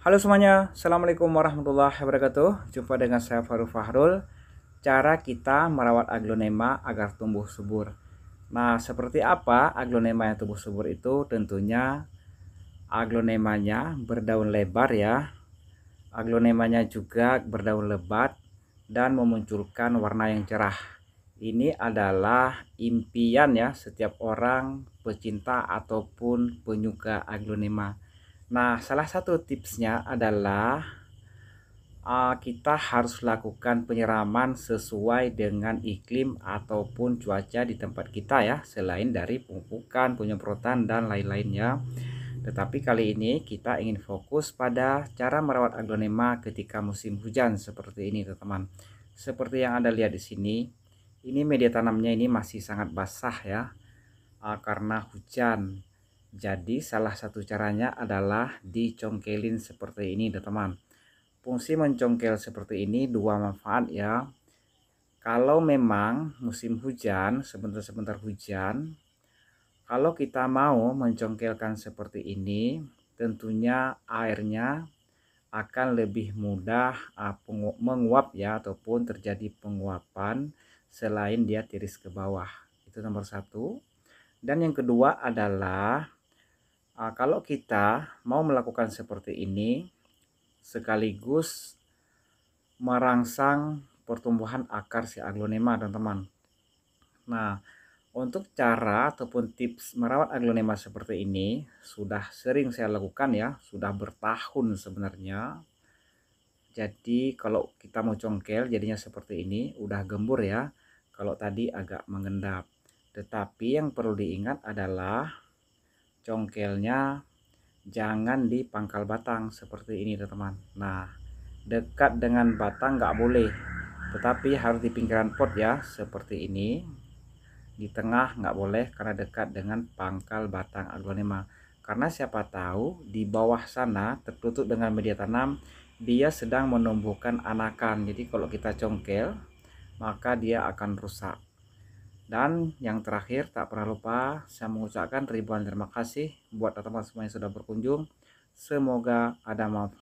Halo semuanya, Assalamualaikum warahmatullahi wabarakatuh Jumpa dengan saya Faru Fahrul Cara kita merawat aglonema agar tumbuh subur Nah, seperti apa aglonema yang tumbuh subur itu? Tentunya aglonemanya berdaun lebar ya Aglonemanya juga berdaun lebat dan memunculkan warna yang cerah Ini adalah impian ya setiap orang pecinta ataupun penyuka aglonema Nah, salah satu tipsnya adalah uh, kita harus lakukan penyiraman sesuai dengan iklim ataupun cuaca di tempat kita ya, selain dari pemupukan, penyemprotan dan lain-lainnya. Tetapi kali ini kita ingin fokus pada cara merawat aglonema ketika musim hujan seperti ini, teman-teman. Seperti yang Anda lihat di sini, ini media tanamnya ini masih sangat basah ya. Uh, karena hujan jadi salah satu caranya adalah dicongkelin seperti ini teman-teman. Fungsi mencongkel seperti ini dua manfaat ya. Kalau memang musim hujan, sebentar-sebentar hujan, kalau kita mau mencongkelkan seperti ini, tentunya airnya akan lebih mudah ah, menguap ya ataupun terjadi penguapan selain dia tiris ke bawah. Itu nomor satu. Dan yang kedua adalah uh, kalau kita mau melakukan seperti ini sekaligus merangsang pertumbuhan akar si aglonema teman-teman. Nah, untuk cara ataupun tips merawat aglonema seperti ini sudah sering saya lakukan ya, sudah bertahun sebenarnya. Jadi kalau kita mau congkel jadinya seperti ini, udah gembur ya. Kalau tadi agak mengendap. Tetapi yang perlu diingat adalah congkelnya jangan di pangkal batang seperti ini teman-teman nah dekat dengan batang nggak boleh tetapi harus di pinggiran pot ya seperti ini di tengah nggak boleh karena dekat dengan pangkal batang aglonema karena siapa tahu di bawah sana tertutup dengan media tanam dia sedang menumbuhkan anakan jadi kalau kita congkel maka dia akan rusak dan yang terakhir, tak pernah lupa, saya mengucapkan ribuan terima kasih buat teman-teman semua yang sudah berkunjung. Semoga ada manfaat.